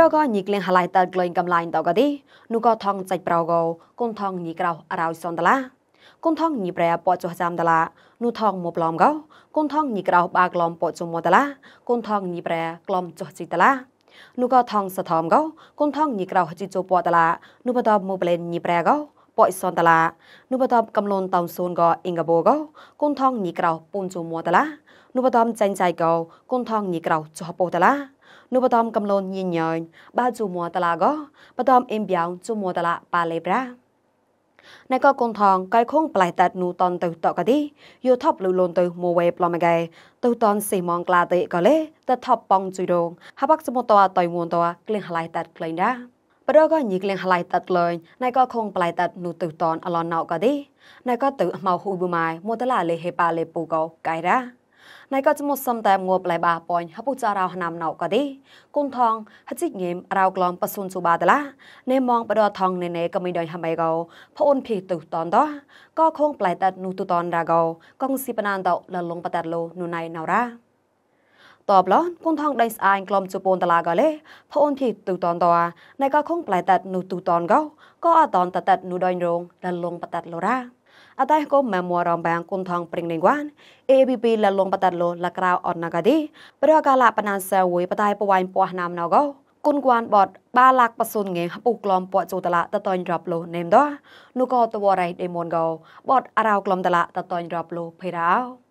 រកញីក្លៀងហឡៃតើក្លែងកំឡាញតកទេនោះក៏ថងចាច់ប្រោកោគុនថងញីក្រោរោយសនដឡាគុនថងញីប្រែពចោះចាំដឡានោះថងមកឡំកោគុនថងញីក្រោបាក្លំពចុំមកដឡាគុនថងញីប្រែក្លំចោះជីដឡានោះក៏ថងសថមកោគុនថងញីក្រោជីជោពតឡានោះបន្តមកប្លែនញីប្រែកោប៉យសនតឡានុបតមកំលូនតោសូនក៏អ៊ីងកាបូក៏គុនថងញីក្រៅពូនជូមួតឡានុបតមចាញ់ចៃក៏គុនថងញីក្រៅចោះពោតឡានុបតមកំលូនញីញើញបាជូមួតឡាក៏បតមអ៊ីមបៀងជូមួតឡាប៉ាលេប្រាណែក៏គុនថងកៃខុងប្លែតាត់នូតនទៅតកទីយោថប់លុលូនទៅមួវេប្លមកែទៅតនសេមងក្លាទេក៏លេតថប់ប៉ងជួយរងហបាក់សមុតតតៃមួនតក្លៀងហ្លៃតាត់ក្លែងដែរបដក៏ញីក្លៀងហ្លៃតាត់លែងណៃក៏ខងប្លៃតាត់នោះទៅតនអឡនណៅក៏ទេណៃក៏ទៅមកហ៊ូប៊ូម៉ៃមកតឡាលេហេប៉ាលេពូក៏កៃរ៉ាណៃក៏ចមុសំតែងួបឡៃបាប៉ុញហពុចារោហណាំណៅក៏ទេគុនថងហជីងេមរៅក្លងបសុនសុបាតឡាណេមងបដថងណេណេក៏មិនដោយហមៃក៏ប្អូនភីទៅតនតក៏ខងប្លៃតាត់នោះទៅតនរ៉ាក៏កងស៊ីបណានតលលងបតាត់លោនោះណៃណៅរ៉ាតបឡោះគុនថងដេស្អាយក្លំជប៉ុនតឡាកលេផូនភីទូតនតណៃកខុងប្លែតាត់នូទូតនកោក៏អតនតតាត់នូដុញរងដល់លងបតាត់លរ៉ាអតៃកុំម៉ែមួរំបាំងគុនថងព្រិងលេងវ៉ាន ABP លលងបតាត់លលក្រៅអនណកាឌីប្រកាលបណានសាវយបតៃពវ៉ៃពោះណាមណកោគុនគួនបតបាឡាក់បសុនងេពុក្លំពក់ចូលតឡាតតញរាប់លោនេមដោនូកោតវរ៉ៃដេម៉ុនកោបតអារោក្លំតឡាតតញរាប់លោភេរោ